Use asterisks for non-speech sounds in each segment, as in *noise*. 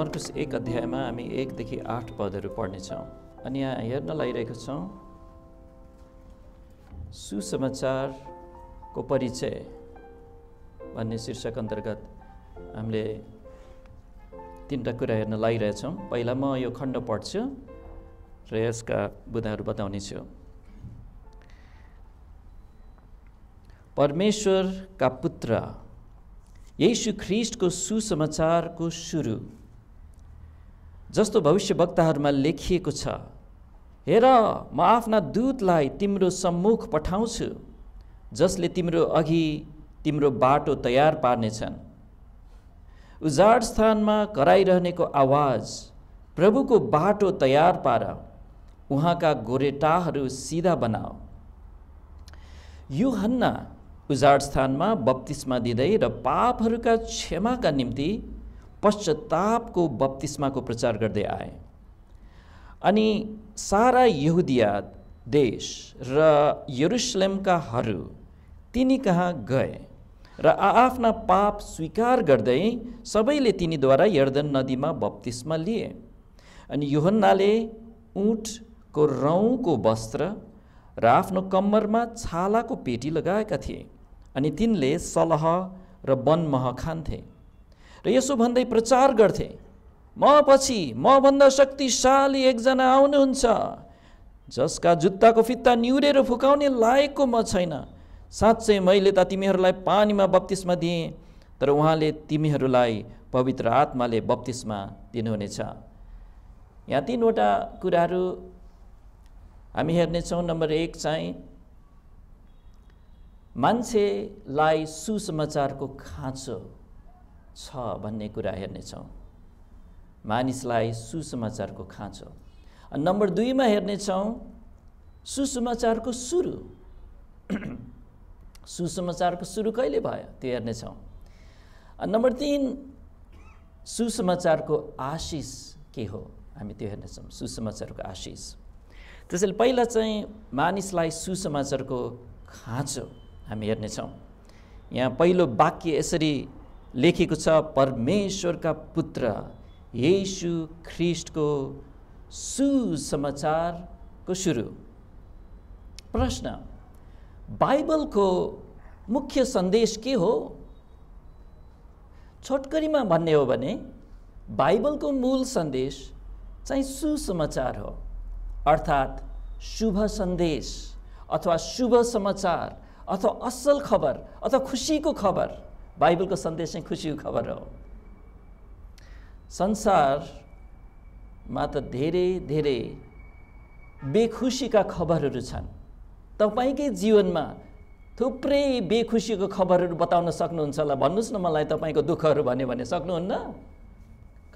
मर्कुस एक अध्यायमा हामी एकदेखि आठ पदहरू पढ्नेछौँ अनि यहाँ हेर्न लगाइरहेको छौँ सुसमाचारको परिचय भन्ने शीर्षक अन्तर्गत हामीले तिनवटा कुरा हेर्न लगाइरहेछौँ पहिला म यो खण्ड पढ्छु र यसका बुधाहरू बताउने छु परमेश्वरका पुत्र यही सुख्रिस्टको सुसमाचारको सुरु जस्तो भविष्यवक्ताहरूमा लेखिएको छ हेर म आफ्ना दूतलाई तिम्रो सम्मुख पठाउँछु जसले तिम्रो अघि तिम्रो बाटो तयार पार्नेछन् उजाड स्थानमा कराइरहनेको आवाज प्रभुको बाटो तयार पार उहाँका गोरेटाहरू सिधा बनाऊ यो हन्ना उजाड स्थानमा बप्तिस्मा दिँदै र पापहरूका क्षमाका निम्ति पश्चातापको बप्तिस्माको प्रचार गर्दै आए अनि सारा यहुदिया देश र यरुसलेमकाहरू तिनी कहाँ गए र आआफ्ना पाप स्वीकार गर्दै सबैले तिनीद्वारा यर्दन नदीमा बप्तिस्मा लिए अनि योहन्नाले उठको रौँको वस्त्र र आफ्नो कम्मरमा छालाको पेटी लगाएका थिए अनि तिनले सलह र वनमह खान्थे र यसो भन्दै प्रचार गर्थे म पछि मभन्दा शक्तिशाली एकजना आउनुहुन्छ जसका जुत्ताको फित्ता निहुरेर फुकाउने लायकको म छैन साँच्चै मैले त तिमीहरूलाई पानीमा बत्तिसमा दिएँ तर उहाँले तिमीहरूलाई पवित्र आत्माले बत्तिसमा दिनुहुनेछ यहाँ तिनवटा कुराहरू हामी हेर्नेछौँ नम्बर एक चाहिँ मान्छेलाई सुसमाचारको खाँचो छ भन्ने कुरा हेर्नेछौँ मानिसलाई सुसमाचारको खाँचो नम्बर दुईमा हेर्नेछौँ सुसमाचारको सुरु *clears throat* सुसमाचारको सुरु कहिले भयो त्यो हेर्नेछौँ नम्बर तिन सुसमाचारको आशिष के हो हामी त्यो हेर्नेछौँ सुसमाचारको आशिष त्यसैले पहिला चाहिँ मानिसलाई सुसमाचारको खाँचो हामी हेर्नेछौँ यहाँ पहिलो वाक्य यसरी लेखेको छ परमेश्वरका पुत्र येसु ख्रिस्टको सुसमाचारको सुरु प्रश्न बाइबलको मुख्य सन्देश के हो छोटकरीमा भन्ने हो भने बाइबलको मूल सन्देश चाहिँ सुसमाचार हो अर्थात् शुभ सन्देश अथवा शुभ समाचार अथवा असल खबर अथवा खुसीको खबर बाइबलको सन्देश चाहिँ खुसीको खबर हो संसारमा त धेरै धेरै बेखुसीका खबरहरू छन् तपाईँकै जीवनमा थुप्रै बेखुसीको खबरहरू बताउन सक्नुहुन्छ होला भन्नुहोस् न मलाई तपाईँको दुःखहरू भन्यो भने सक्नुहुन्न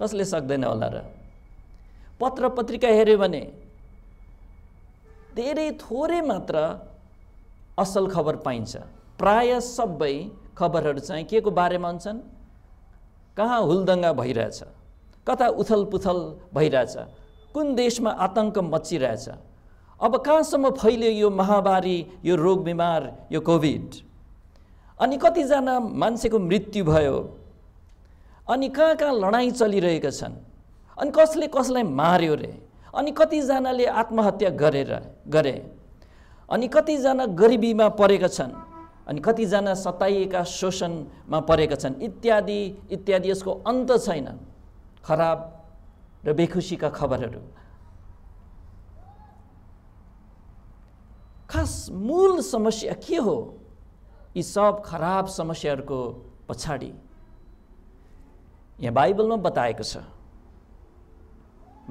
कसले सक्दैन होला र पत्र पत्रिका हेऱ्यो भने धेरै थोरै मात्र असल खबर पाइन्छ प्राय सबै खबरहरू चाहिँ के को बारेमा हुन्छन् कहाँ हुलदङ्गा भइरहेछ कता उथलपुथल भइरहेछ कुन देशमा आतङ्क मचिरहेछ अब कहाँसम्म फैल्यो यो महामारी यो रोग बिमार यो कोभिड अनि कतिजना मान्छेको मृत्यु भयो अनि कहाँ कहाँ लडाइँ चलिरहेका छन् अनि कसले कसलाई मार्यो रे अनि कतिजनाले आत्महत्या गरेर गरे अनि कतिजना गरिबीमा परेका छन् अनि कतिजना सताइएका शोषणमा परेका छन् इत्यादि इत्यादि यसको अन्त छैन खराब र बेखुसीका खबरहरू खास मूल समस्या के हो यी सब खराब समस्याहरूको पछाडि यहाँ बाइबलमा बताएको छ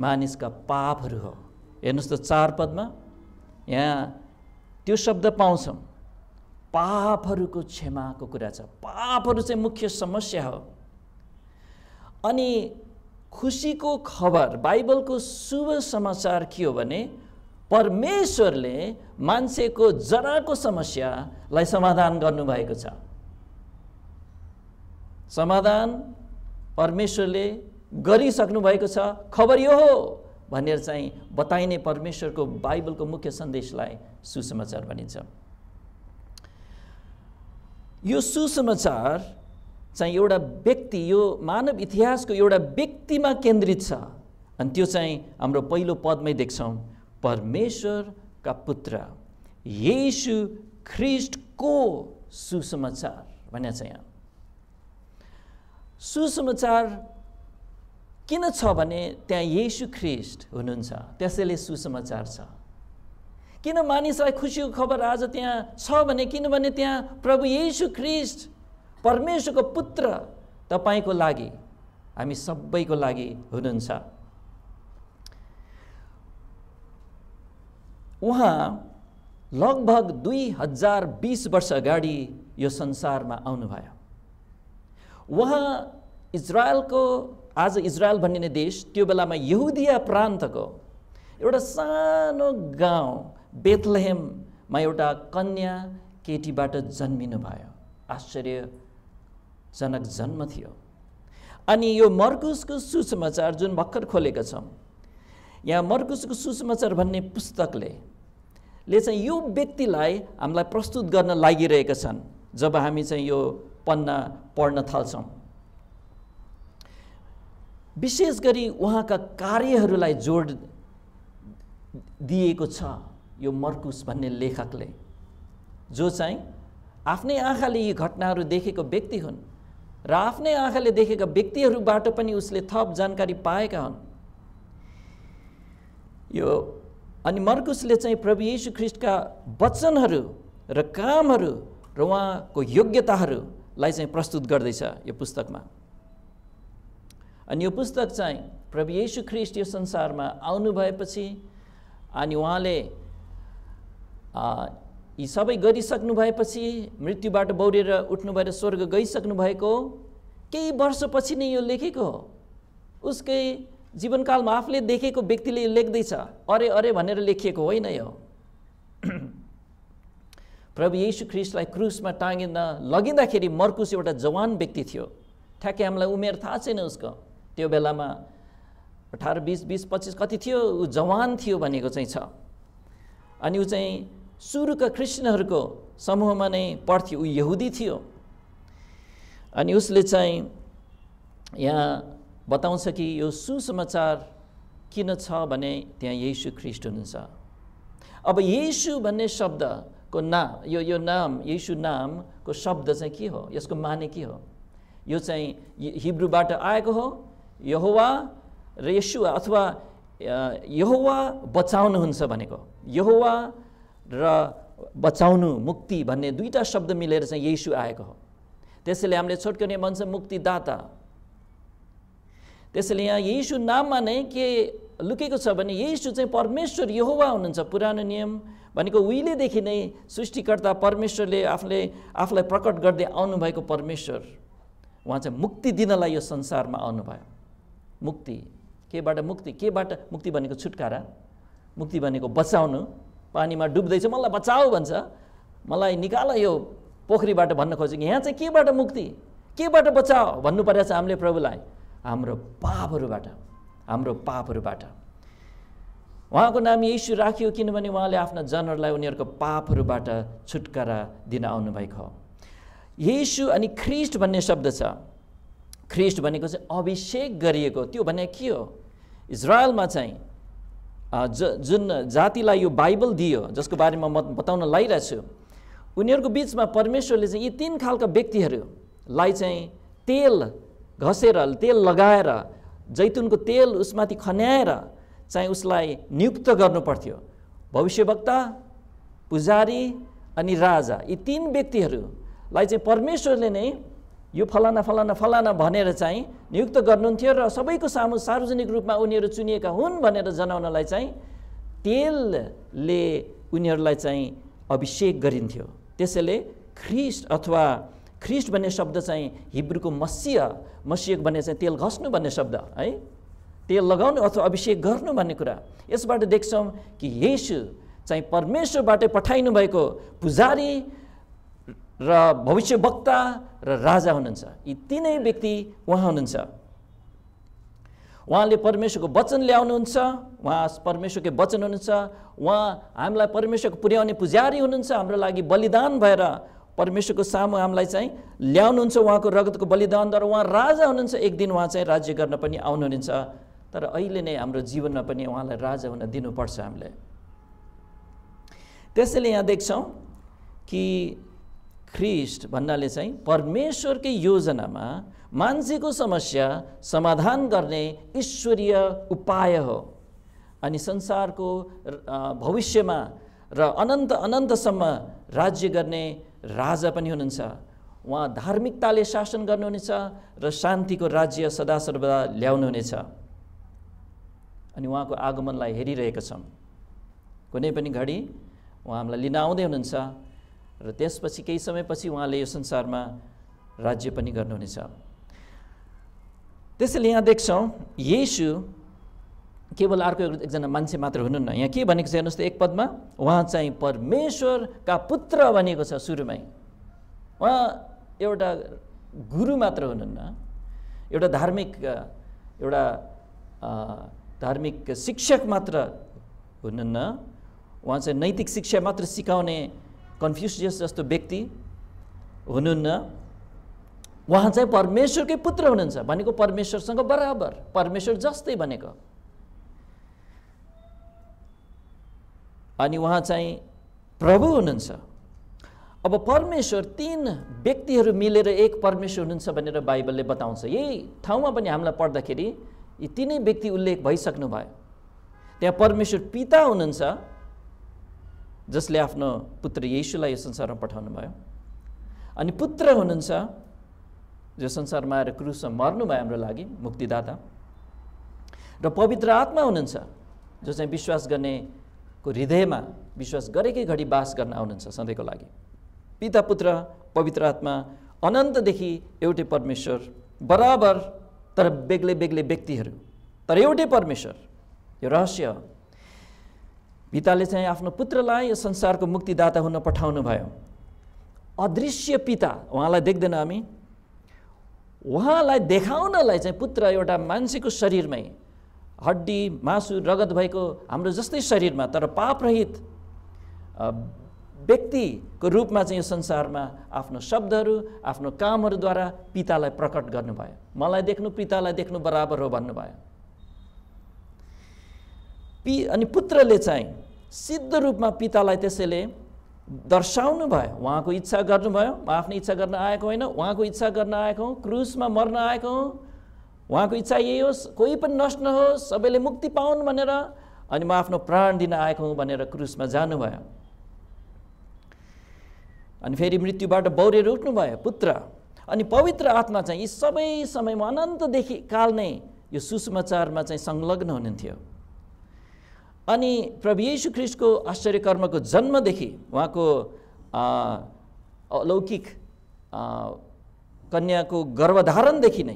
मानिसका पापहरू हो हेर्नुहोस् त चार पदमा यहाँ त्यो शब्द पाउँछौँ पापहरूको क्षमाको कुरा छ पापहरू चाहिँ मुख्य समस्या हो अनि खुसीको खबर बाइबलको शुभ समाचार के हो भने परमेश्वरले मान्छेको जराको समस्यालाई समाधान गर्नुभएको छ समाधान परमेश्वरले गरिसक्नु भएको छ खबर यो हो भनेर चाहिँ बताइने परमेश्वरको बाइबलको मुख्य सन्देशलाई सुसमाचार भनिन्छ यो सुसमाचार चाहिँ एउटा व्यक्ति यो मानव इतिहासको एउटा व्यक्तिमा केन्द्रित छ अनि त्यो चाहिँ हाम्रो पहिलो पदमै देख्छौँ परमेश्वरका पुत्र येसु ख्रिस्टको सुसमाचार भने यहाँ सुसमाचार किन छ भने त्यहाँ येसु ख्रिस्ट हुनुहुन्छ त्यसैले सुसमाचार छ किन मानिसलाई खुसीको खबर आज त्यहाँ छ भने किनभने त्यहाँ प्रभु येसु ख्रिस्ट परमेश्वरको पुत्र तपाईँको लागि हामी सबैको लागि हुनुहुन्छ उहाँ लगभग दुई हजार बिस वर्ष अगाडि यो संसारमा आउनुभयो उहाँ इजरायलको आज इजरायल भनिने देश त्यो बेलामा यहुदिया प्रान्तको एउटा सानो गाउँ बेथलेहेममा एउटा कन्या केटीबाट जन्मिनु भयो आश्चर्यजनक जन्म थियो अनि यो मर्कुसको सुसमाचार जुन भर्खर खोलेका छौँ यहाँ मर्कुसको सुसमाचार भन्ने पुस्तकले ले चाहिँ यो व्यक्तिलाई हामीलाई प्रस्तुत गर्न लागिरहेका छन् जब हामी चाहिँ यो पन्ना पढ्न थाल्छौँ विशेष गरी उहाँका कार्यहरूलाई जोड दिएको छ यो मर्कुस भन्ने लेखकले जो चाहिँ आफ्नै आँखाले यी घटनाहरू देखेको व्यक्ति हुन् र आफ्नै आँखाले देखेका व्यक्तिहरूबाट पनि उसले थप जानकारी पाएका हुन् यो अनि मर्कुसले चाहिँ प्रभु यीशु ख्रिस्टका वचनहरू र कामहरू र उहाँको योग्यताहरूलाई चाहिँ प्रस्तुत गर्दैछ यो पुस्तकमा अनि यो पुस्तक चाहिँ प्रभु यीशु ख्रिस्ट यो संसारमा आउनु भएपछि अनि उहाँले यी सबै गरिसक्नु भएपछि मृत्युबाट बौरेर उठ्नु भएर स्वर्ग गइसक्नु भएको केही वर्षपछि नै यो लेखेको हो उसकै जीवनकालमा आफूले देखेको व्यक्तिले यो लेख्दैछ अरे अरे भनेर लेखिएको होइन यो *clears throat* प्रभु यीशु ख्रिस्टलाई क्रुसमा टाँगिन लगिँदाखेरि मर्कुस एउटा जवान व्यक्ति थियो ठ्याक्कै हामीलाई उमेर थाहा छैन उसको त्यो बेलामा अठार बिस बिस पच्चिस कति थियो ऊ जवान थियो भनेको चाहिँ छ अनि ऊ चाहिँ सुरुका क्रिस्चियनहरूको समूहमा नै पढ्थ्यो ऊ यहुदी थियो अनि उसले चाहिँ यहाँ बताउँछ कि यो सुसमाचार किन छ भने त्यहाँ यीशु ख्रिस्ट हुनुहुन्छ अब यीशु भन्ने शब्दको नाम यो यो नाम यीशु नामको शब्द चाहिँ के हो यसको माने के हो यो चाहिँ हिब्रूबाट आएको हो यहोवा र यसुवा अथवा यहोवा बचाउनुहुन्छ भनेको यहोवा र बचाउनु मुक्ति भन्ने दुईवटा शब्द मिलेर चाहिँ यीशु आएको हो त्यसैले हामीले छोटको मन चाहिँ मुक्तिदाता त्यसैले यहाँ यीशु नाममा नै के लुकेको छ भने यीशु चाहिँ परमेश्वर यहोवा हुनुहुन्छ पुरानो नियम भनेको उहिलेदेखि नै सृष्टिकर्ता परमेश्वरले आफूले आफूलाई प्रकट गर्दै आउनुभएको परमेश्वर उहाँ चाहिँ मुक्ति दिनलाई यो संसारमा आउनुभयो मुक्ति केबाट मुक्ति केबाट मुक्ति भनेको छुटकारा मुक्ति भनेको बचाउनु पानीमा डुब्दैछु मलाई बचाऊ भन्छ मलाई निकाल यो पोखरीबाट भन्न खोजेको यहाँ चाहिँ केबाट मुक्ति केबाट बचाओ भन्नु परेको छ हामीले प्रभुलाई हाम्रो पापहरूबाट हाम्रो पापहरूबाट उहाँको नाम यीशु राखियो किनभने उहाँले आफ्ना जनहरूलाई उनीहरूको पापहरूबाट छुटकारा दिन आउनुभएको हो यीशु अनि ख्रिस्ट भन्ने शब्द छ ख्रिस्ट भनेको चाहिँ अभिषेक गरिएको त्यो भने के हो इजरायलमा चाहिँ ज जुन जातिलाई यो बाइबल दियो जसको बारेमा म बताउन लगाइरहेको छु उनीहरूको बिचमा परमेश्वरले चाहिँ यी तिन खालका व्यक्तिहरूलाई चाहिँ तेल घसेर तेल लगाएर जैतुनको तेल उसमाथि खन्याएर चाहिँ उसलाई नियुक्त गर्नुपर्थ्यो पर्थ्यो भविष्यवक्ता पुजारी अनि राजा यी तिन व्यक्तिहरूलाई चाहिँ परमेश्वरले नै यो फलाना फलाना फलाना भनेर चाहिँ नियुक्त गर्नुहुन्थ्यो र सबैको सामु सार्वजनिक रूपमा उनीहरू चुनिएका हुन् भनेर जनाउनलाई चाहिँ तेलले उनीहरूलाई चाहिँ अभिषेक गरिन्थ्यो त्यसैले ख्रिस्ट अथवा ख्रिस्ट भन्ने शब्द चाहिँ हिब्रूको मसिय मसियक भन्ने चाहिँ तेल घस्नु भन्ने शब्द है तेल लगाउनु अथवा अभिषेक गर्नु भन्ने कुरा यसबाट देख्छौँ कि यसु चाहिँ परमेश्वरबाटै पठाइनु भएको पुजारी र भविष्यवक्ता र राजा हुनुहुन्छ यी तिनै व्यक्ति उहाँ हुनुहुन्छ उहाँले परमेश्वरको वचन ल्याउनुहुन्छ उहाँ परमेश्वरकै वचन हुनुहुन्छ उहाँ हामीलाई परमेश्वरको पुर्याउने पुजारी हुनुहुन्छ हाम्रो लागि बलिदान भएर परमेश्वरको सामु हामीलाई चाहिँ ल्याउनुहुन्छ उहाँको रगतको बलिदानद्वारा उहाँ राजा हुनुहुन्छ एक दिन उहाँ चाहिँ राज्य गर्न पनि आउनुहुनेछ तर अहिले नै हाम्रो जीवनमा पनि उहाँलाई राजा हुन दिनुपर्छ हामीले त्यसैले यहाँ देख्छौँ कि ख्रिस्ट भन्नाले चाहिँ परमेश्वरकै योजनामा मान्छेको समस्या समाधान गर्ने ईश्वरीय उपाय हो अनि संसारको भविष्यमा र अनन्त अनन्तसम्म राज्य गर्ने राजा पनि हुनुहुन्छ उहाँ धार्मिकताले शासन गर्नुहुनेछ र शान्तिको राज्य सदा सर्वदा ल्याउनुहुनेछ अनि उहाँको आगमनलाई हेरिरहेका छौँ कुनै पनि घडी उहाँ हामीलाई लिन आउँदै हुनुहुन्छ र त्यसपछि केही समयपछि उहाँले यो संसारमा राज्य पनि गर्नुहुनेछ त्यसैले यहाँ देख्छौँ येसु केवल अर्को एकजना मान्छे मात्र हुनुहुन्न यहाँ के भनेको छ हेर्नुहोस् त एक पदमा उहाँ चाहिँ परमेश्वरका पुत्र भनेको छ सुरुमै उहाँ एउटा गुरु मात्र हुनुहुन्न एउटा धार्मिक एउटा धार्मिक शिक्षक मात्र हुनुहुन्न उहाँ चाहिँ नैतिक शिक्षा मात्र सिकाउने कन्फ्युसियस जस्तो व्यक्ति हुनुहुन्न उहाँ चाहिँ परमेश्वरकै पुत्र हुनुहुन्छ भनेको परमेश्वरसँग बराबर परमेश्वर जस्तै भनेको अनि उहाँ चाहिँ प्रभु हुनुहुन्छ अब परमेश्वर तिन व्यक्तिहरू मिलेर एक परमेश्वर हुनुहुन्छ भनेर बाइबलले बताउँछ यही ठाउँमा पनि हामीलाई पढ्दाखेरि यी तिनै व्यक्ति उल्लेख भइसक्नु भयो त्यहाँ परमेश्वर पिता हुनुहुन्छ जसले आफ्नो पुत्र येसुलाई यो संसारमा पठाउनु भयो अनि पुत्र हुनुहुन्छ जो संसारमा आएर क्रुसमा भयो हाम्रो लागि मुक्तिदाता र पवित्र आत्मा हुनुहुन्छ जो चाहिँ विश्वास गर्नेको हृदयमा विश्वास गरेकै घडी बास गर्न आउनुहुन्छ सधैँको लागि पिता पुत्र पवित्र आत्मा अनन्तदेखि एउटै परमेश्वर बराबर तर बेग्लै बेग्लै व्यक्तिहरू तर एउटै परमेश्वर यो रहस्य पिताले चाहिँ आफ्नो पुत्रलाई यो संसारको मुक्तिदाता हुन पठाउनु भयो अदृश्य पिता उहाँलाई देख्दैन हामी उहाँलाई देखाउनलाई चाहिँ पुत्र एउटा मान्छेको शरीरमै हड्डी मासु रगत भएको हाम्रो जस्तै शरीरमा तर पापरहित व्यक्तिको रूपमा चाहिँ यो संसारमा आफ्नो शब्दहरू आफ्नो कामहरूद्वारा पितालाई प्रकट गर्नुभयो मलाई देख्नु पितालाई देख्नु बराबर हो भन्नुभयो पि अनि पुत्रले चाहिँ सिद्ध रूपमा पितालाई त्यसैले दर्शाउनु भयो उहाँको इच्छा गर्नुभयो म आफ्नो इच्छा गर्न आएको होइन उहाँको इच्छा गर्न आएको हौँ क्रुसमा मर्न आएको हौँ उहाँको इच्छा यही होस् कोही पनि नष्ट नहोस् सबैले मुक्ति पाउन् भनेर अनि म आफ्नो प्राण दिन आएको हुँ भनेर क्रुसमा जानुभयो अनि फेरि मृत्युबाट बौरेर उठ्नुभयो पुत्र अनि पवित्र आत्मा चाहिँ यी सबै समयमा अनन्तदेखि काल नै यो सुषमाचारमा चाहिँ संलग्न हुनुहुन्थ्यो अनि प्रभु येशु ख्रिस्टको आश्चर्यकर्मको जन्मदेखि उहाँको अलौकिक कन्याको गर्भधारणदेखि नै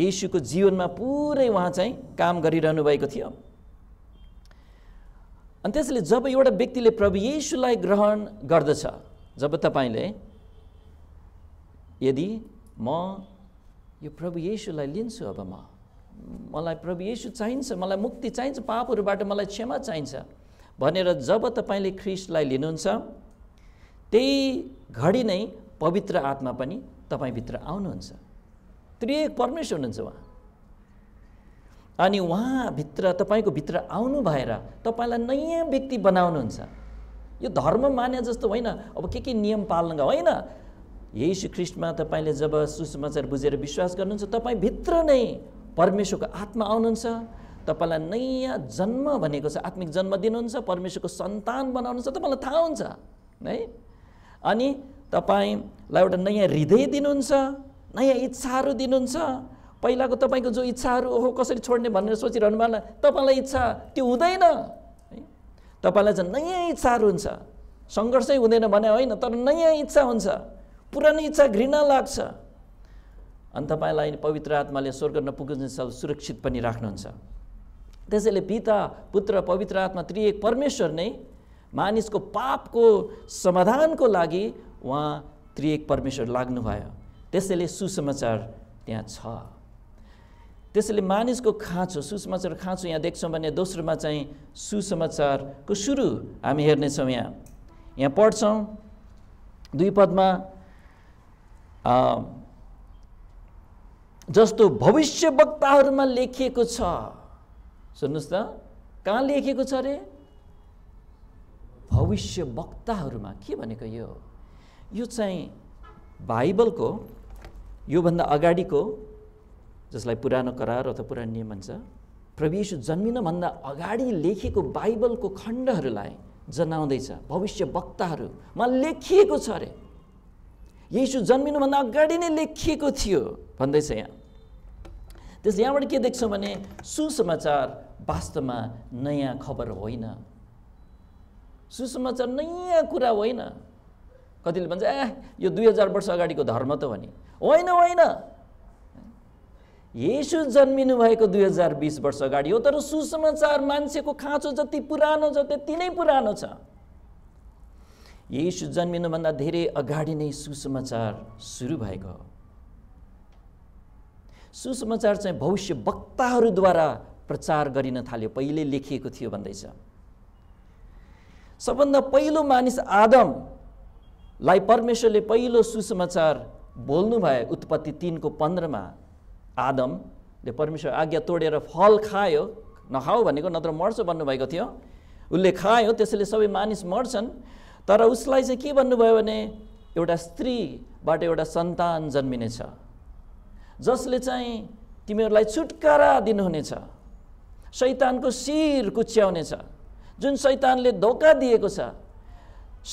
येसुको जीवनमा पुरै उहाँ चाहिँ काम गरिरहनु भएको थियो अनि त्यसैले जब एउटा व्यक्तिले प्रभु येसुलाई ग्रहण गर्दछ जब तपाईँले यदि म यो प्रभु येसुलाई लिन्छु अब म मलाई प्रभु येसु चाहिन्छ मलाई मुक्ति चाहिन्छ पापहरूबाट मलाई क्षमा चाहिन्छ भनेर जब तपाईँले ख्रिस्टलाई लिनुहुन्छ त्यही घडी नै पवित्र आत्मा पनि तपाईँभित्र आउनुहुन्छ त्रिय परमेश्वर हुनुहुन्छ उहाँ अनि उहाँभित्र तपाईँको भित्र आउनु भएर तपाईँलाई नयाँ व्यक्ति बनाउनुहुन्छ यो धर्म मान्य जस्तो होइन अब के के नियम पालन होइन यही ख्रिस्टमा तपाईँले जब सुसमाचार बुझेर विश्वास गर्नुहुन्छ तपाईँभित्र नै परमेश्वरको आत्मा आउनुहुन्छ तपाईँलाई नयाँ जन्म भनेको छ आत्मिक जन्म दिनुहुन्छ परमेश्वरको सन्तान बनाउनुहुन्छ तपाईँलाई थाहा हुन्छ है अनि तपाईँलाई एउटा नयाँ हृदय दिनुहुन्छ नयाँ इच्छाहरू दिनुहुन्छ पहिलाको तपाईँको जो इच्छाहरू हो कसरी छोड्ने भनेर सोचिरहनु भएन तपाईँलाई इच्छा त्यो हुँदैन है तपाईँलाई चाहिँ नयाँ इच्छाहरू हुन्छ सङ्घर्षै हुँदैन भने होइन तर नयाँ इच्छा हुन्छ पुरानो इच्छा घृणा लाग्छ अनि तपाईँलाई पवित्र आत्माले स्वर्ग सब सुरक्षित पनि राख्नुहुन्छ त्यसैले पिता पुत्र पवित्र आत्मा त्रिएक परमेश्वर नै मानिसको पापको समाधानको लागि उहाँ त्रिएक परमेश्वर लाग्नुभयो त्यसैले सुसमाचार त्यहाँ छ त्यसैले मानिसको खाँचो सुसमाचार खाँचो यहाँ देख्छौँ भने दोस्रोमा चाहिँ सुसमाचारको सुरु हामी हेर्नेछौँ यहाँ यहाँ पढ्छौँ दुई पदमा जस्तो भविष्य वक्ताहरूमा लेखिएको छ सुन्नुहोस् त कहाँ लेखिएको छ अरे भविष्य वक्ताहरूमा के भनेको यो यो चाहिँ बाइबलको योभन्दा अगाडिको जसलाई पुरानो करार अथवा पुरानो नियम भन्छ प्रवेश जन्मिनभन्दा अगाडि लेखिएको बाइबलको खण्डहरूलाई जनाउँदैछ भविष्य वक्ताहरूमा लेखिएको छ अरे यीशु जन्मिनुभन्दा अगाडि नै लेखिएको थियो भन्दैछ यहाँ त्यस यहाँबाट के देख्छौँ भने सुसमाचार वास्तवमा नयाँ खबर होइन सुसमाचार नयाँ कुरा होइन कतिले भन्छ ए यो दुई हजार वर्ष अगाडिको धर्म त भने होइन होइन यसु जन्मिनु भएको दुई हजार बिस वर्ष अगाडि हो तर सुसमाचार मान्छेको खाँचो जति पुरानो छ त्यति नै पुरानो छ यीशु जन्मिनुभन्दा धेरै अगाडि नै सुसमाचार सुरु भएको हो सुसमाचार चाहिँ भविष्य वक्ताहरूद्वारा प्रचार गरिन थाल्यो पहिले लेखिएको थियो भन्दैछ सबभन्दा पहिलो मानिस आदमलाई परमेश्वरले पहिलो सुसमाचार बोल्नु भए उत्पत्ति तिनको पन्ध्रमा आदमले परमेश्वर आज्ञा तोडेर फल खायो नखाऊ भनेको नत्र मर्छ भन्नुभएको थियो उसले खायो त्यसैले सबै मानिस मर्छन् तर उसलाई चाहिँ के भन्नुभयो भने एउटा स्त्रीबाट एउटा सन्तान जन्मिनेछ जसले चाहिँ तिमीहरूलाई छुटकारा दिनुहुनेछ शैतानको शिर कुच्याउनेछ जुन सैतानले धोका दिएको छ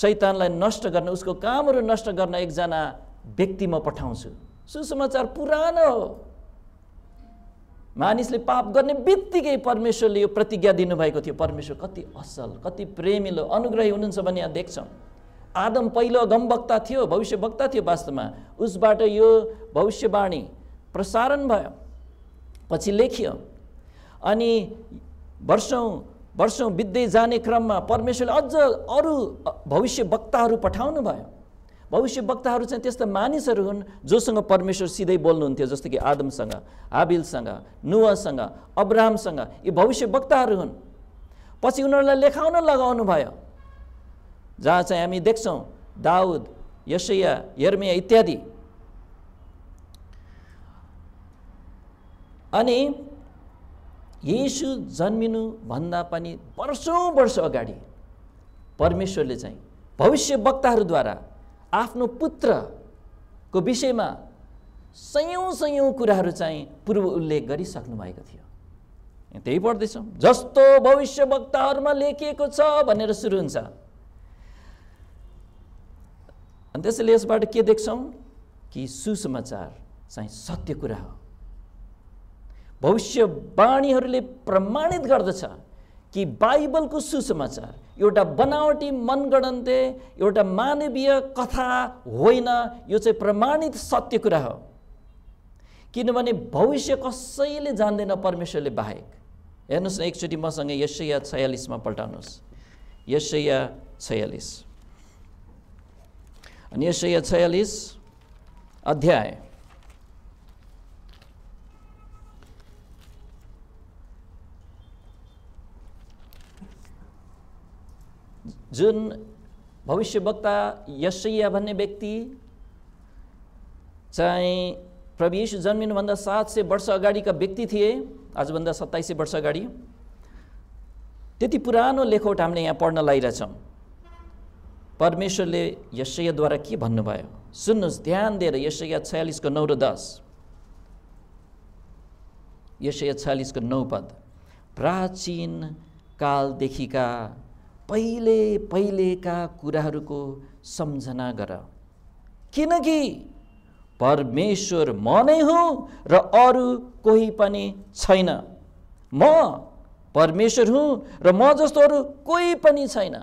शैतानलाई नष्ट गर्न उसको कामहरू नष्ट गर्न एकजना व्यक्ति म पठाउँछु सुसमाचार पुरानो हो मानिसले पाप गर्ने बित्तिकै परमेश्वरले यो प्रतिज्ञा दिनुभएको थियो परमेश्वर कति असल कति प्रेमिलो अनुग्रही हुनुहुन्छ भने यहाँ देख्छौँ आदम पहिलो गमवक्ता थियो भविष्यवक्ता थियो वास्तवमा उसबाट यो भविष्यवाणी प्रसारण भयो पछि लेखियो अनि वर्षौँ वर्षौँ बित्दै जाने क्रममा परमेश्वरले अझ अरू भविष्यवक्ताहरू पठाउनु भयो भविष्य वक्ताहरू चाहिँ त्यस्ता मानिसहरू हुन् जोसँग परमेश्वर सिधै बोल्नुहुन्थ्यो जस्तो कि आदमसँग हाबिलसँग नुवासँग अब्राहमसँग यी भविष्य वक्ताहरू हुन् पछि उनीहरूलाई लेखाउन लगाउनु भयो जहाँ चाहिँ हामी देख्छौँ दाउद यसैया यर्मिया इत्यादि अनि यीशु जन्मिनुभन्दा पनि वर्षौँ वर्ष अगाडि परमेश्वरले चाहिँ भविष्य वक्ताहरूद्वारा आफ्नो पुत्रको विषयमा सयौँ सयौँ कुराहरू चाहिँ पूर्व उल्लेख गरिसक्नु भएको थियो त्यही पढ्दैछौँ जस्तो भविष्य वक्ताहरूमा लेखिएको छ भनेर सुरु हुन्छ अनि त्यसैले यसबाट के देख्छौँ कि सुसमाचार चाहिँ सत्य कुरा हो भविष्यवाणीहरूले प्रमाणित गर्दछ कि बाइबलको सुसमाचार एउटा बनावटी मनगणन्ते एउटा मानवीय कथा होइन यो चाहिँ प्रमाणित सत्य कुरा हो किनभने भविष्य कसैले जान्दैन परमेश्वरले बाहेक हेर्नुहोस् न एकचोटि मसँग यसैया छयालिसमा पल्टाउनुहोस् यसैया छयालिस अनि यसैया छयालिस अध्याय जुन भविष्यवक्ता यसैया भन्ने व्यक्ति चाहिँ प्रवेश जन्मिनुभन्दा सात सय वर्ष अगाडिका व्यक्ति थिए आजभन्दा सत्ताइस सय वर्ष अगाडि त्यति पुरानो लेखौट हामीले यहाँ पढ्न लगाइरहेछौँ परमेश्वरले यसैयाद्वारा के भन्नुभयो सुन्नुहोस् ध्यान दिएर यसैया छयालिसको नौ र दस यसैया छयालिसको नौ पद प्राचीन कालदेखिका पहिले पहिलेका कुराहरूको सम्झना गर किनकि परमेश्वर म नै हुँ र अरू कोही पनि छैन म परमेश्वर हुँ र म जस्तो अरू कोही पनि छैन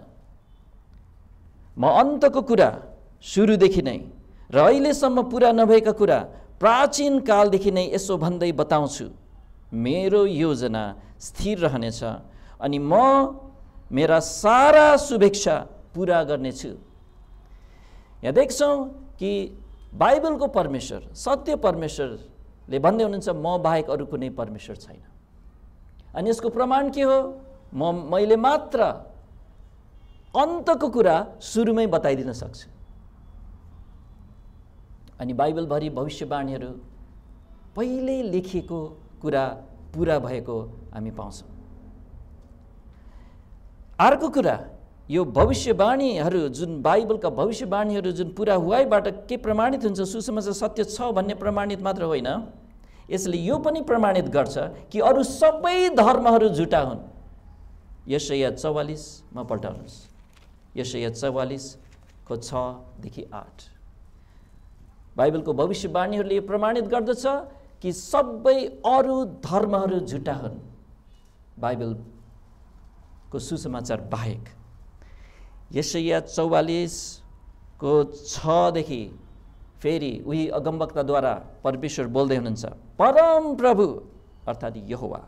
म अन्तको कुरा सुरुदेखि नै र अहिलेसम्म पुरा नभएका कुरा प्राचीन कालदेखि नै यसो भन्दै बताउँछु मेरो योजना स्थिर रहनेछ अनि म मेरा सारा शुभेच्छा पुरा गर्नेछु यहाँ देख्छौँ कि बाइबलको परमेश्वर सत्य परमेश्वरले भन्दै हुनुहुन्छ म बाहेक अरू कुनै परमेश्वर छैन अनि यसको प्रमाण के हो म मैले मात्र अन्तको कुरा सुरुमै बताइदिन सक्छु अनि बाइबलभरि भविष्यवाणीहरू पहिल्यै लेखिएको कुरा पुरा भएको हामी पाउँछौँ अर्को कुरा यो भविष्यवाणीहरू जुन बाइबलका भविष्यवाणीहरू जुन पुरा हुवाईबाट के प्रमाणित हुन्छ सुसमाचार सत्य छ भन्ने प्रमाणित मात्र होइन यसले यो पनि प्रमाणित गर्छ कि अरू सबै धर्महरू झुटा हुन् यसैया चौवालिसमा पल्टाउनुहोस् यसैया चौवालिसको छदेखि आठ बाइबलको भविष्यवाणीहरूले यो प्रमाणित गर्दछ कि सबै अरू धर्महरू झुटा हुन् बाइबल को सुसमाचार बाहेक यसैया चौवालिसको छदेखि फेरि उही अगमवक्ताद्वारा परमेश्वर बोल्दै हुनुहुन्छ परम प्रभु अर्थात् यहोवा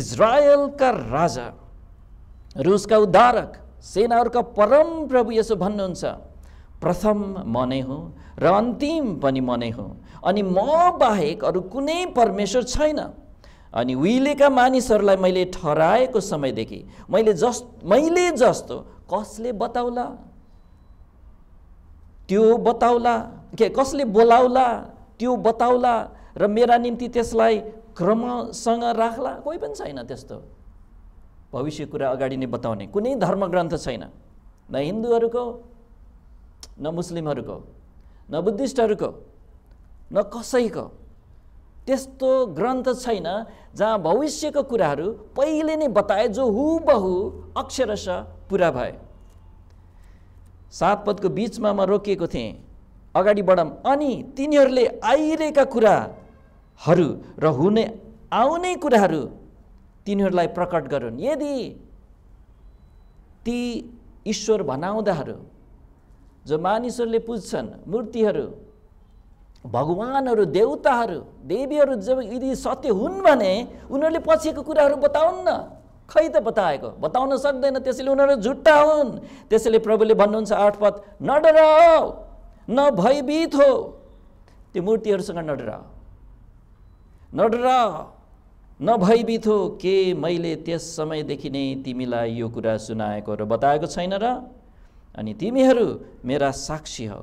इजरायलका राजा रुसका उद्धारक सेनाहरूका परम प्रभु यसो भन्नुहुन्छ प्रथम म नै हुँ र अन्तिम पनि म नै हुँ अनि म बाहेक अरू कुनै परमेश्वर छैन अनि उहिलेका मानिसहरूलाई मैले ठहराएको समयदेखि मैले जस मैले जस्तो कसले बताउला त्यो बताउला के कसले बोलाउला त्यो बताउला र मेरा निम्ति त्यसलाई क्रमसँग राख्ला कोही पनि छैन त्यस्तो भविष्य कुरा अगाडि नै बताउने कुनै धर्मग्रन्थ छैन न हिन्दूहरूको न मुस्लिमहरूको न बुद्धिस्टहरूको न कसैको त्यस्तो ग्रन्थ छैन जहाँ भविष्यको कुराहरू पहिले नै बताए जो हुबहु अक्षरश पुरा भए सात पदको बिचमा म रोकिएको थिएँ अगाडि बढौँ अनि तिनीहरूले आइरहेका कुराहरू र हुने आउने कुराहरू तिनीहरूलाई प्रकट गरून् यदि ती ईश्वर भनाउँदाहरू जो मानिसहरूले पुज्छन् मूर्तिहरू भगवान्हरू देउताहरू देवीहरू जब यदि सत्य हुन् भने उनीहरूले पछिको कुराहरू बताउन्न खै त बताएको बताउन सक्दैन त्यसैले उनीहरू झुट्टा हुन् त्यसैले प्रभुले भन्नुहुन्छ आठपथ न डराओ न भयभीत हो त्यो मूर्तिहरूसँग न डराओ न डराओ न भयभीत हो के मैले त्यस समयदेखि नै तिमीलाई यो कुरा सुनाएको र बताएको छैन र अनि तिमीहरू मेरा साक्षी हो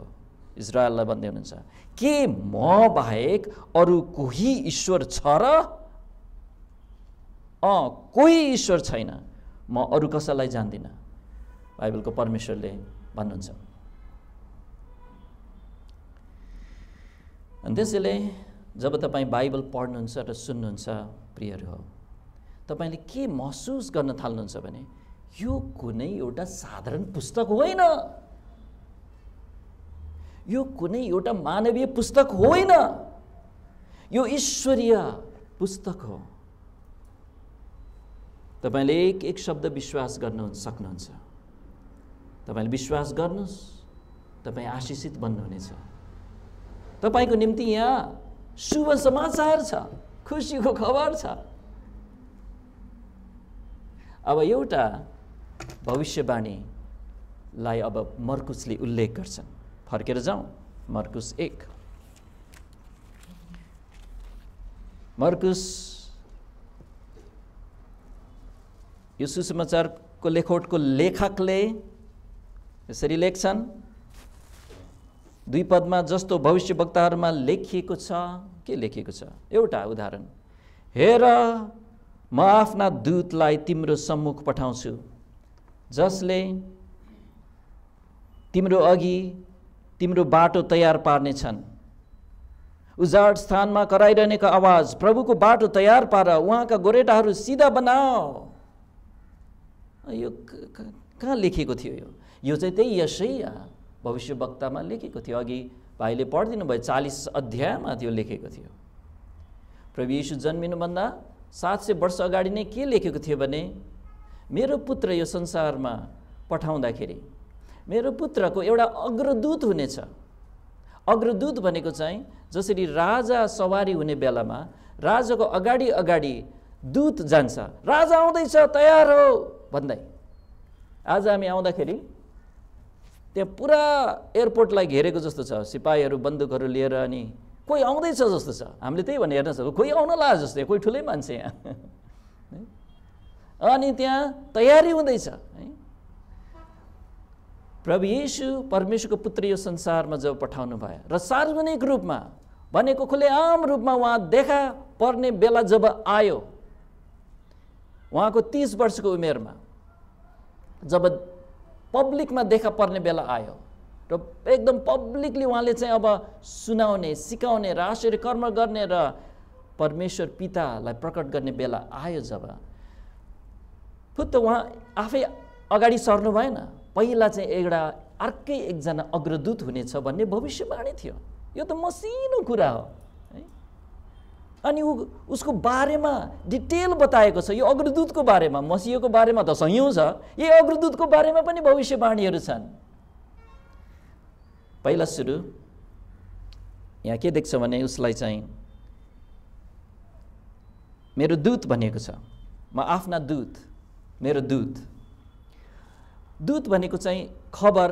इजरायललाई भन्दै हुनुहुन्छ के म बाहेक अरू कोही ईश्वर छ र अँ कोही ईश्वर छैन म अरू कसैलाई जान्दिनँ बाइबलको परमेश्वरले भन्नुहुन्छ अनि त्यसैले जब तपाईँ बाइबल पढ्नुहुन्छ र सुन्नुहुन्छ प्रियहरू हो तपाईँले के महसुस गर्न थाल्नुहुन्छ भने यो कुनै एउटा साधारण पुस्तक होइन यो कुनै एउटा मानवीय पुस्तक होइन यो ईश्वरीय पुस्तक हो तपाईँले एक एक शब्द विश्वास गर्नु सक्नुहुन्छ तपाईँले विश्वास गर्नुहोस् तपाईँ आशिषित बन्नुहुनेछ तपाईँको निम्ति यहाँ शुभ समाचार छ खुसीको खबर छ अब एउटा भविष्यवाणीलाई अब मर्कुसले उल्लेख गर्छन् फर्केर जाउँ मर्कुस एक मर्कुस यो सुसमाचारको लेखोटको लेखकले यसरी लेख्छन् दुई पदमा जस्तो वक्ताहरूमा लेखिएको छ के लेखिएको छ एउटा उदाहरण हेर म आफ्ना दूतलाई तिम्रो सम्मुख पठाउँछु जसले तिम्रो अघि तिम्रो बाटो तयार पार्ने छन् उजाड स्थानमा कराइरहनेको आवाज प्रभुको बाटो तयार पार उहाँका गोरेटाहरू सिधा बनाओ यो कहाँ लेखिएको थियो यो यो चाहिँ त्यही यसैया भविष्यवक्तामा लेखेको थियो अघि भाइले पढिदिनु भयो चालिस अध्यायमा त्यो लेखेको थियो प्रभु यीशु जन्मिनुभन्दा सात सय वर्ष अगाडि नै के लेखेको थियो भने मेरो पुत्र यो संसारमा पठाउँदाखेरि मेरो पुत्रको एउटा अग्रदूत हुनेछ अग्रदूत भनेको चाहिँ जसरी राजा सवारी हुने बेलामा राजाको अगाडि अगाडि दूत जान्छ राजा आउँदैछ तयार हो भन्दै आज हामी आउँदाखेरि त्यहाँ पुरा एयरपोर्टलाई घेरेको जस्तो छ सिपाहीहरू बन्दुकहरू लिएर अनि कोही आउँदैछ जस्तो छ हामीले त्यही भने हेर्न सक्छौँ कोही आउनला जस्तै जस्तो कोही ठुलै मान्छे यहाँ *laughs* अनि त्यहाँ तयारी हुँदैछ है प्रभु येसु परमेश्वरको पुत्र यो संसारमा जब पठाउनु भयो र सार्वजनिक रूपमा भनेको खुले आम रूपमा उहाँ देखा पर्ने बेला जब आयो उहाँको तिस वर्षको उमेरमा जब पब्लिकमा देखा पर्ने बेला आयो र एकदम पब्लिकली उहाँले चाहिँ अब सुनाउने सिकाउने र आश्चर्य कर्म गर्ने र परमेश्वर पितालाई प्रकट गर्ने बेला आयो जब फुत्त उहाँ आफै अगाडि सर्नु भएन पहिला चाहिँ एउटा अर्कै एकजना अग्रदूत हुनेछ भन्ने भविष्यवाणी थियो यो त मसिनो कुरा हो है अनि ऊ उसको बारेमा डिटेल बताएको छ यो अग्रदूतको बारेमा मसियोको बारेमा त सयौँ छ यही अग्रदूतको बारेमा पनि भविष्यवाणीहरू छन् पहिला सुरु यहाँ के देख्छ भने उसलाई चाहिँ मेरो दूत भनेको छ म आफ्ना दूत मेरो दूत दूत भनेको चाहिँ खबर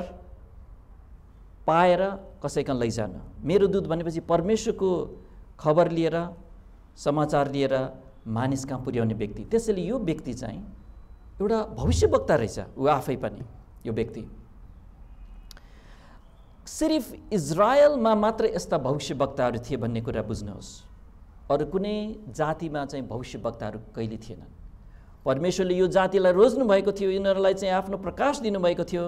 पाएर कसैका लैजान मेरो दूत भनेपछि परमेश्वरको खबर लिएर समाचार लिएर मानिस कहाँ पुर्याउने व्यक्ति त्यसैले यो व्यक्ति चाहिँ एउटा भविष्यवक्ता रहेछ ऊ आफै पनि यो व्यक्ति सिर्फ इजरायलमा मात्र यस्ता भविष्यवक्ताहरू थिए भन्ने कुरा बुझ्नुहोस् अरू कुनै जातिमा चाहिँ भविष्यवक्ताहरू कहिले थिएनन् परमेश्वरले यो जातिलाई भएको थियो यिनीहरूलाई चाहिँ आफ्नो प्रकाश दिनुभएको थियो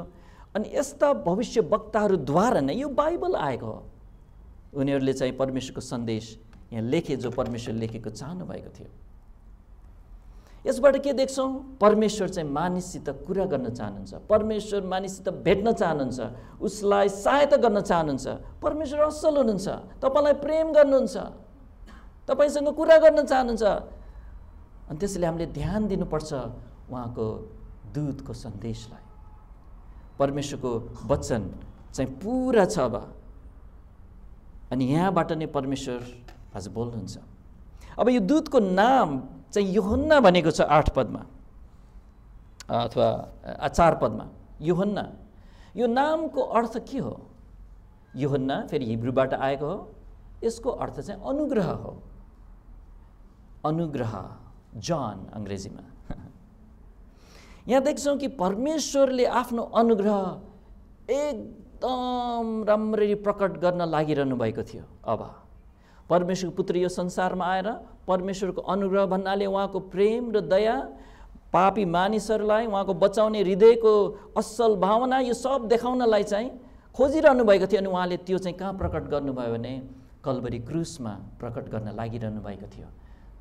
अनि यस्ता भविष्य वक्ताहरूद्वारा नै यो बाइबल आएको हो उनीहरूले चाहिँ परमेश्वरको सन्देश यहाँ लेखे जो परमेश्वर लेखेको चाहनुभएको थियो यसबाट के देख्छौँ परमेश्वर चाहिँ मानिससित कुरा गर्न चाहनुहुन्छ परमेश्वर मानिससित भेट्न चाहनुहुन्छ उसलाई सहायता गर्न चाहनुहुन्छ परमेश्वर असल हुनुहुन्छ तपाईँलाई प्रेम गर्नुहुन्छ तपाईँसँग कुरा गर्न चाहनुहुन्छ अनि त्यसैले हामीले ध्यान दिनुपर्छ उहाँको दुधको सन्देशलाई परमेश्वरको वचन चाहिँ पुरा छ अब अनि यहाँबाट नै परमेश्वर आज बोल्नुहुन्छ अब यो दुधको नाम चाहिँ योहन्ना भनेको छ आठ पदमा अथवा चार पदमा योहन्ना यो नामको अर्थ के हो योहन्ना फेरि हिब्रूबाट आएको हो यसको अर्थ चाहिँ अनुग्रह हो अनुग्रह जन अङ्ग्रेजीमा यहाँ देख्छौँ कि परमेश्वरले आफ्नो अनुग्रह एकदम राम्ररी प्रकट गर्न लागिरहनु भएको थियो अब परमेश्वरको पुत्र यो संसारमा आएर परमेश्वरको अनुग्रह भन्नाले उहाँको प्रेम र दया पापी मानिसहरूलाई उहाँको बचाउने हृदयको असल भावना यो सब देखाउनलाई चाहिँ खोजिरहनु भएको थियो अनि उहाँले त्यो चाहिँ कहाँ प्रकट गर्नुभयो भने कलबरी क्रुसमा प्रकट गर्न लागिरहनु भएको थियो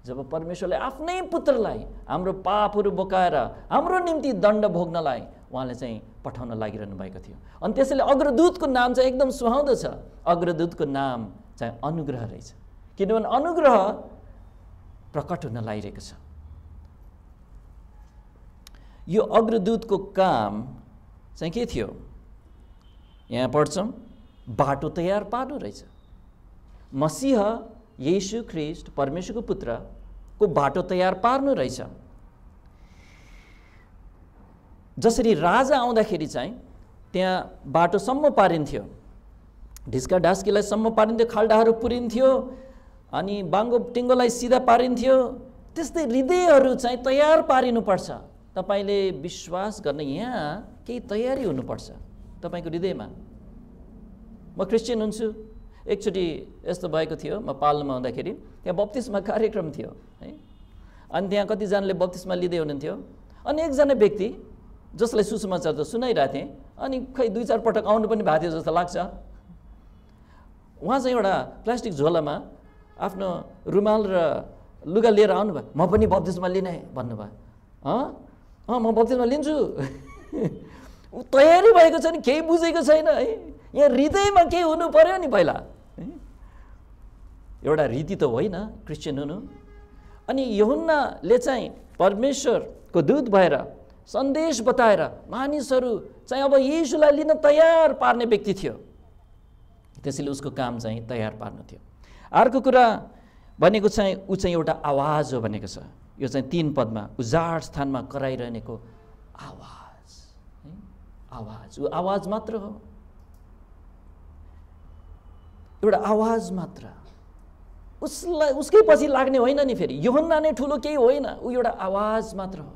जब परमेश्वरले आफ्नै पुत्रलाई हाम्रो पापहरू बोकाएर हाम्रो निम्ति दण्ड भोग्नलाई उहाँले चाहिँ पठाउन लागिरहनु भएको थियो अनि त्यसैले अग्रदूतको नाम चाहिँ एकदम सुहाउँदो छ अग्रदूतको नाम चाहिँ अनुग्रह रहेछ किनभने अनुग्रह प्रकट हुन लागिरहेको छ यो अग्रदूतको काम चाहिँ के थियो यहाँ पढ्छौँ बाटो तयार पार्नु रहेछ मसिंह येसु ख्रिस्ट परमेश्वरको पुत्रको बाटो तयार पार्नु रहेछ जसरी राजा आउँदाखेरि चाहिँ त्यहाँ बाटोसम्म पारिन्थ्यो ढिस्का ढास्कीलाई सम्म पारिन्थ्यो खाल्डाहरू पुरिन्थ्यो अनि बाङ्गो टिङ्गोलाई सिधा पारिन्थ्यो त्यस्तै हृदयहरू चाहिँ तयार पारिनुपर्छ तपाईँले विश्वास गर्ने यहाँ केही तयारी हुनुपर्छ तपाईँको हृदयमा म क्रिस्चियन हुन्छु एकचोटि यस्तो भएको थियो म पाल्नुमा हुँदाखेरि त्यहाँ बत्तिसमा कार्यक्रम थियो है अनि त्यहाँ कतिजनाले बत्तिसमा लिँदै हुनुहुन्थ्यो अनि एकजना व्यक्ति जसलाई सुसमाचार त सुनाइरहेको थिएँ अनि खै दुई चार पटक आउनु पनि भएको थियो जस्तो लाग्छ उहाँ चाहिँ एउटा प्लास्टिक झोलामा आफ्नो रुमाल र लुगा लिएर आउनुभयो म पनि बत्तिसमा लिने भन्नुभयो अँ अँ म बत्तिसमा लिन्छु *laughs* ऊ तयारी भएको छ नि केही बुझेको छैन है यहाँ हृदयमा केही हुनु पऱ्यो नि पहिला एउटा रीति त होइन क्रिस्चियन हुनु अनि यहुन्नाले चाहिँ परमेश्वरको दूत भएर सन्देश बताएर मानिसहरू चाहिँ अब यीशुलाई लिन तयार पार्ने व्यक्ति थियो त्यसैले उसको काम चाहिँ तयार पार्नु थियो अर्को कुरा भनेको चाहिँ ऊ चाहिँ एउटा आवाज हो भनेको छ यो चाहिँ तिन पदमा उजाड स्थानमा कराइरहनेको आवाज आवाज ऊ आवाज मात्र हो एउटा आवाज मात्र उसलाई उसकै पछि लाग्ने होइन नि फेरि योभन्दा नै ठुलो केही होइन ऊ एउटा आवाज मात्र हो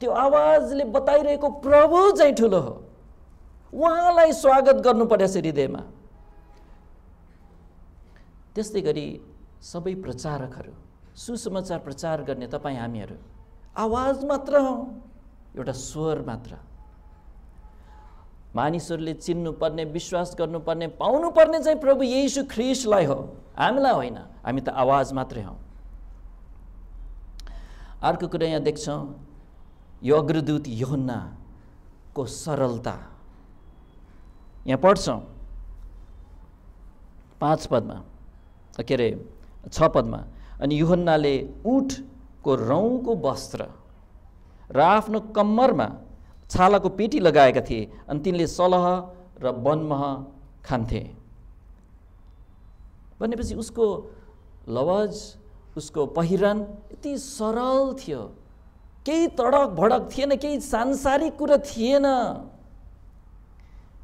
त्यो आवाजले बताइरहेको प्रभु चाहिँ ठुलो हो उहाँलाई स्वागत गर्नु पर्छ हृदयमा त्यस्तै गरी सबै प्रचारकहरू सुसमाचार प्रचार गर्ने तपाईँ हामीहरू आवाज मात्र हौ एउटा स्वर मात्र मानिसहरूले चिन्नुपर्ने विश्वास गर्नुपर्ने पाउनुपर्ने चाहिँ प्रभु यीशु ख्रिसलाई हो हामीलाई होइन हामी त आवाज मात्रै हौ अर्को कुरा यहाँ देख्छौँ यो अग्रदूत योहन्नाको सरलता यहाँ पढ्छौँ पाँच पदमा के अरे छ पदमा अनि युहन्नाले उठको रौँको वस्त्र र आफ्नो कम्मरमा छालाको पेटी लगाएका थिए अनि तिनले सलह र वनमह खान्थे भनेपछि उसको लवाज उसको पहिरन यति सरल थियो केही तडक भडक थिएन केही सांसारिक कुरा थिएन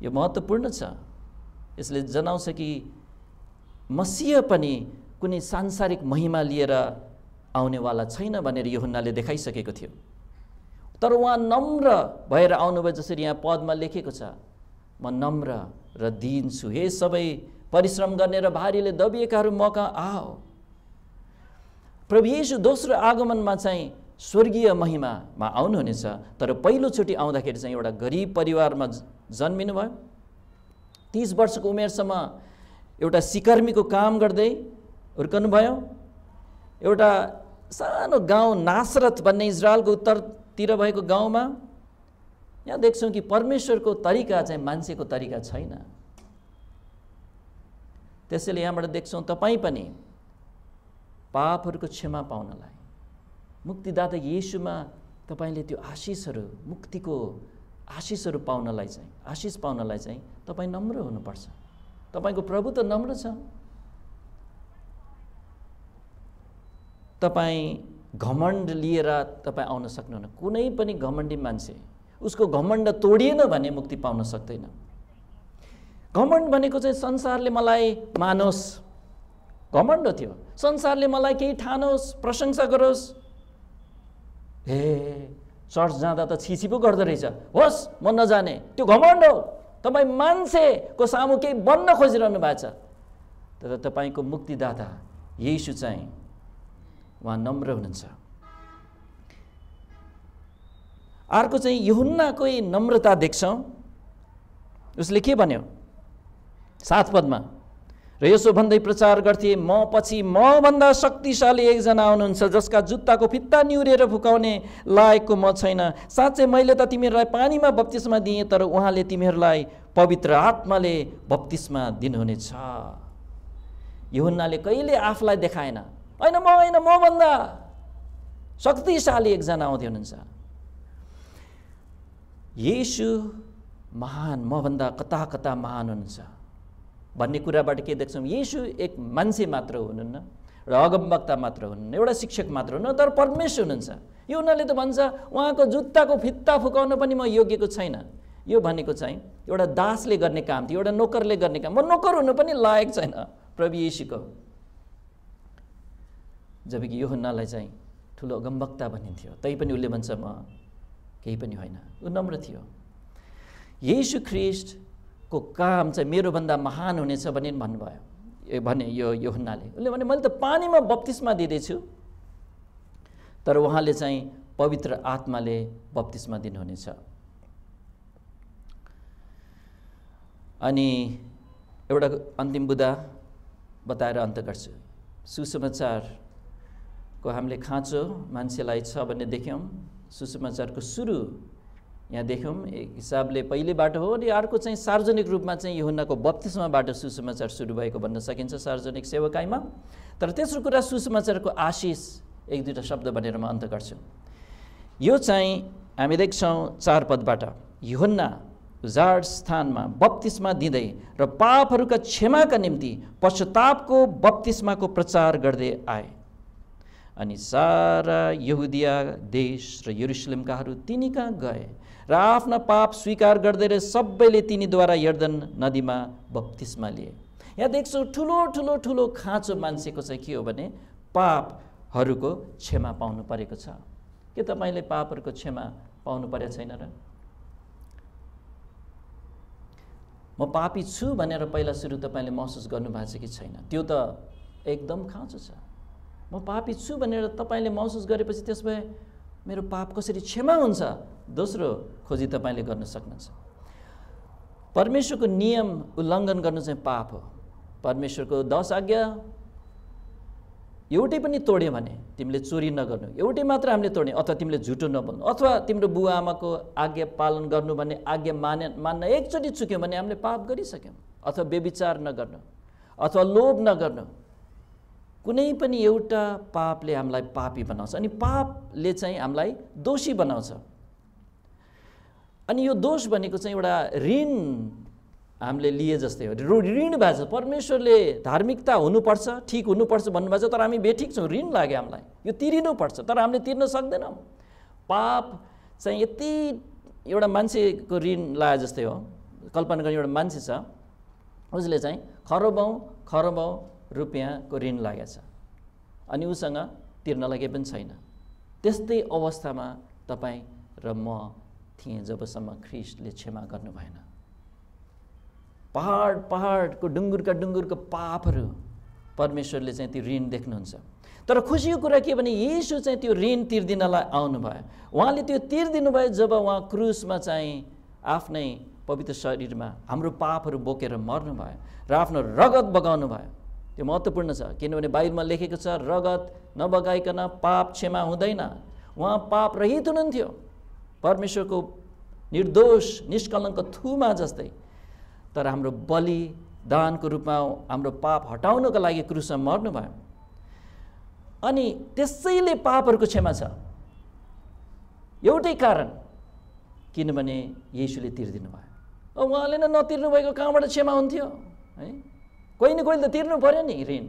यो महत्त्वपूर्ण छ यसले जनाउँछ कि मसिह पनि कुनै सांसारिक महिमा लिएर आउनेवाला छैन भनेर यो हुन्नाले देखाइसकेको थियो तर उहाँ नम्र भएर आउनुभयो जसरी यहाँ पदमा लेखेको छ म नम्र र दिन छु हे सबै परिश्रम गर्ने र भारीले दबिएकाहरू मका आओ प्रभु येसु दोस्रो आगमनमा चाहिँ स्वर्गीय महिमामा आउनुहुनेछ तर पहिलोचोटि आउँदाखेरि चाहिँ एउटा गरिब परिवारमा जन्मिनु भयो तिस वर्षको उमेरसम्म एउटा सिकर्मीको काम गर्दै हुर्कनुभयो एउटा सानो गाउँ नासरत भन्ने इजरायलको उत्तर तिर भएको गाउँमा यहाँ देख्छौँ कि परमेश्वरको तरिका चाहिँ मान्छेको तरिका छैन त्यसैले यहाँबाट देख्छौँ तपाईँ पनि पापहरूको क्षमा पाउनलाई मुक्तिदाता यीशुमा तपाईँले त्यो आशिषहरू मुक्तिको आशिषहरू पाउनलाई चाहिँ आशिष पाउनलाई चाहिँ तपाईँ नम्र हुनुपर्छ तपाईँको प्रभु त नम्र छ तपाईँ घमण्ड लिएर तपाईँ आउन सक्नुहुन्न कुनै पनि घमण्डी मान्छे उसको घमण्ड तोडिएन भने मुक्ति पाउन सक्दैन घमण्ड भनेको चाहिँ संसारले मलाई मानोस् घमण्ड थियो संसारले मलाई केही ठानोस् प्रशंसा गरोस् हे चर्च जाँदा त छिछिपो गर्दो रहेछ होस् म नजाने त्यो घमण्ड हो तपाईँ मान्छेको सामु केही बन्न खोजिरहनु भएको छ तर तपाईँको मुक्तिदाता यीशु चाहिँ उहाँ नम्र हुनुहुन्छ अर्को चाहिँ युहुन्नाकै नम्रता देख्छौँ उसले के भन्यो सात पदमा र यसो भन्दै प्रचार गर्थे म पछि मभन्दा शक्तिशाली एकजना आउनुहुन्छ जसका जुत्ताको फित्ता निहुरेर फुकाउने लायकको म छैन साँच्चै मैले त तिमीहरूलाई पानीमा बप्तिस्मा दिएँ तर उहाँले तिमीहरूलाई पवित्र आत्माले बप्तिस्मा दिनुहुनेछ युहुन्नाले कहिले आफूलाई देखाएन होइन म होइन मभन्दा शक्तिशाली एकजना आउँथ्यो हुनुहुन्छ यसु महान मभन्दा कता कता महान हुनुहुन्छ भन्ने कुराबाट के देख्छौँ यसु एक मान्छे मात्र हुनुहुन्न र अगमवक्ता मात्र हुनुहुन्न एउटा शिक्षक मात्र हुनु तर परमेश्वर हुनुहुन्छ यो उनीहरूले त भन्छ उहाँको जुत्ताको फित्ता फुकाउन पनि म योग्यको छैन यो भनेको चाहिँ एउटा दासले गर्ने काम थियो एउटा नोकरले गर्ने काम म नोकर हुनु पनि लायक छैन प्रवि यीशुको जबकि यो हुन्नालाई चाहिँ ठुलो अगमवक्ता भनिन्थ्यो तै पनि उसले भन्छ म केही पनि होइन ऊ नम्र थियो यीशु ख्रिस्टको काम चाहिँ मेरोभन्दा महान हुनेछ भने भन्नुभयो ए भने यो यो हुन्नाले उसले भने मैले त पानीमा बत्तिसमा दिँदैछु तर उहाँले चाहिँ पवित्र आत्माले बत्तिसमा दिनुहुनेछ अनि एउटा अन्तिम बुदा बताएर अन्त गर्छु सुसमाचार को हामीले खाँचो मान्छेलाई छ भन्ने देख्यौँ सुसमाचारको सुरु यहाँ देख्यौँ एक हिसाबले बाटो हो अनि अर्को चाहिँ सार्वजनिक रूपमा चाहिँ योहन्नाको बत्तिसमाबाट सुसमाचार सुरु भएको भन्न सकिन्छ सार्वजनिक सेवाकाइमा तर तेस्रो कुरा सुसमाचारको आशिष एक दुईवटा शब्द भनेर म अन्त गर्छु यो चाहिँ हामी देख्छौँ चार पदबाट योहन्ना उजाड स्थानमा बत्तिसमा दिँदै र पापहरूका क्षमाका निम्ति पश्चातापको बत्तिसमाको प्रचार गर्दै आए अनि सारा यहुदिया देश र युरुसलिमकाहरू तिनी कहाँ गए र आफ्ना पाप स्वीकार गर्दै र सबैले तिनीद्वारा यर्दन नदीमा बप्तिस्मा लिए यहाँ देख्छौँ ठुलो ठुलो ठुलो खाँचो मान्छेको चाहिँ के हो भने पापहरूको क्षमा पाउनु परेको छ के तपाईँले पापहरूको क्षमा पाउनु परेको छैन र म पापी छु भनेर पहिला सुरु तपाईँले महसुस गर्नुभएको छ कि छैन त्यो त एकदम खाँचो छ म पापी छु भनेर तपाईँले महसुस गरेपछि त्यस भए मेरो पाप कसरी क्षमा हुन्छ दोस्रो खोजी तपाईँले गर्न सक्नुहुन्छ परमेश्वरको नियम उल्लङ्घन गर्नु चाहिँ पाप हो परमेश्वरको दस आज्ञा एउटै पनि तोड्यो भने तिमीले चोरी नगर्नु एउटै मात्र हामीले तोड्ने अथवा तिमीले झुटो नबोल्नु अथवा तिम्रो बुवा आमाको आज्ञा पालन गर्नु भने आज्ञा माने मान्न एकचोटि चुक्यौँ भने हामीले पाप गरिसक्यौँ अथवा बेविचार नगर्नु अथवा लोभ नगर्नु कुनै पनि एउटा पापले हामीलाई पापी बनाउँछ अनि पापले चाहिँ हामीलाई दोषी बनाउँछ अनि यो दोष भनेको चाहिँ एउटा ऋण हामीले लिए जस्तै हो ऋण भएको छ परमेश्वरले धार्मिकता हुनुपर्छ ठिक हुनुपर्छ भन्नुभएको छ तर हामी बेठिक छौँ ऋण लाग्यो हामीलाई यो तिरिनुपर्छ तर हामीले तिर्न सक्दैनौँ पाप चाहिँ यति एउटा मान्छेको ऋण लाए जस्तै हो कल्पना गर्ने एउटा मान्छे छ उसले चाहिँ खरबौँ खरबौँ रुपियाँको ऋण लागेछ अनि उसँग तिर्न लागे पनि छैन त्यस्तै अवस्थामा तपाईँ र म थिएँ जबसम्म ख्रिस्टले क्षमा गर्नु भएन पहाड पहाडको डुङ्गुरका डुङ्गुरको पापहरू परमेश्वरले चाहिँ त्यो ऋण देख्नुहुन्छ तर खुसीको कुरा के भने यीशु चाहिँ त्यो ऋण तिर्दिनलाई भयो उहाँले त्यो तिर्दिनु भयो जब उहाँ क्रुसमा चाहिँ आफ्नै पवित्र शरीरमा हाम्रो पापहरू बोकेर मर्नु भयो र आफ्नो रगत बगाउनु भयो त्यो महत्त्वपूर्ण छ किनभने बाइबलमा लेखेको छ रगत नबगाइकन पाप क्षमा हुँदैन उहाँ पाप रहित हुनुहुन्थ्यो परमेश्वरको निर्दोष निष्कलङ्क थुमा जस्तै तर हाम्रो बलिदानको रूपमा हाम्रो पाप हटाउनको लागि क्रुसमा भयो अनि त्यसैले पापहरूको क्षमा छ एउटै कारण किनभने यीशुले तिर्दिनु भयो उहाँले नै भएको कहाँबाट क्षमा हुन्थ्यो है कोही न कोहीले त तिर्नु पऱ्यो नि ऋण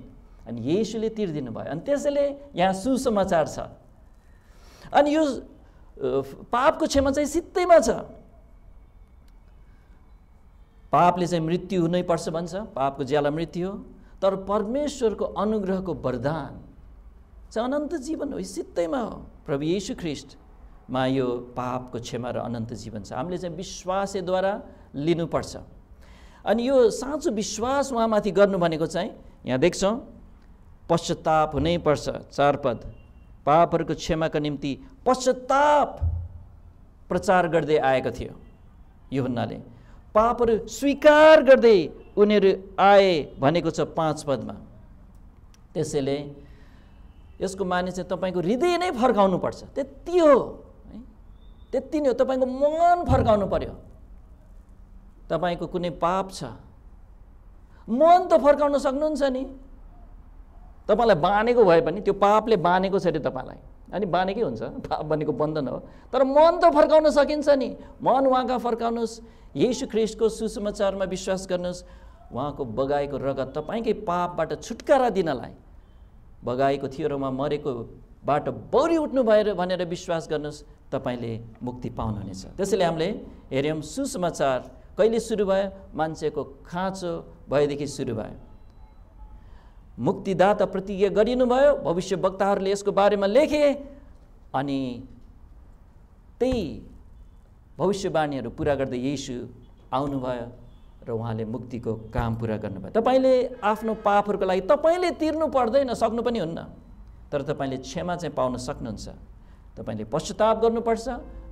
अनि येसुले तिर्दिनु भयो अनि त्यसैले यहाँ सुसमाचार छ अनि यो पापको क्षमा चाहिँ सित्तैमा छ पापले चाहिँ मृत्यु हुनै पर्छ भन्छ पापको ज्याला मृत्यु हो तर परमेश्वरको अनुग्रहको वरदान चाहिँ अनन्त जीवन हो सित्तैमा हो प्रभु यीशु ख्रिस्टमा यो पापको क्षमा र अनन्त जीवन छ हामीले चाहिँ विश्वासद्वारा लिनुपर्छ अनि यो साँचो विश्वास उहाँमाथि गर्नु भनेको चाहिँ यहाँ देख्छौँ पश्चाताप हुनैपर्छ चार पद पापहरूको क्षमाको निम्ति पश्चाताप प्रचार गर्दै आएको थियो यो हुनाले पापहरू स्वीकार गर्दै उनीहरू आए भनेको छ पाँच पदमा त्यसैले यसको माने चाहिँ तपाईँको हृदय नै फर्काउनुपर्छ त्यति हो है त्यति नै हो तपाईँको मन फर्काउनु पर्यो तपाईँको कुनै पाप छ मन त फर्काउन सक्नुहुन्छ नि तपाईँलाई बाँधेको भए पनि त्यो पापले बाँधेको छ अरे तपाईँलाई अनि बाँधेकै हुन्छ पाप भनेको बन्धन हो तर मन त फर्काउन सकिन्छ नि मन उहाँका फर्काउनुहोस् यीशु ख्रिस्टको सुसमाचारमा विश्वास गर्नुहोस् उहाँको बगाएको रगत तपाईँकै पापबाट छुटकारा दिनलाई बगाएको थियो र उहाँ मरेकोबाट बौरी उठ्नु भएर भनेर विश्वास गर्नुहोस् तपाईँले मुक्ति पाउनुहुनेछ त्यसैले हामीले हेऱ्यौँ सुसमाचार कहिले सुरु भयो मान्छेको खाँचो भएदेखि सुरु भयो मुक्तिदाता प्रतिज्ञा गरिनुभयो वक्ताहरूले यसको बारेमा लेखे अनि त्यही भविष्यवाणीहरू पुरा गर्दै यीशु आउनुभयो र उहाँले मुक्तिको काम पुरा गर्नुभयो तपाईँले आफ्नो पापहरूको लागि तपाईँले तिर्नु पर्दैन सक्नु पनि हुन्न तर तपाईँले क्षमा चाहिँ पाउन सक्नुहुन्छ तपाईँले पश्चाताप गर्नुपर्छ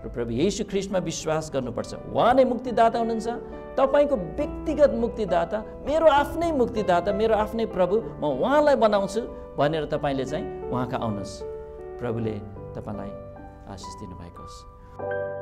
र प्रभु यीशु ख्रिस्टमा विश्वास गर्नुपर्छ उहाँ नै मुक्तिदाता हुनुहुन्छ तपाईँको व्यक्तिगत मुक्तिदाता मेरो आफ्नै मुक्तिदाता मेरो आफ्नै प्रभु म उहाँलाई बनाउँछु भनेर तपाईँले चाहिँ उहाँका आउनुहोस् प्रभुले तपाईँलाई आशिष दिनुभएको होस्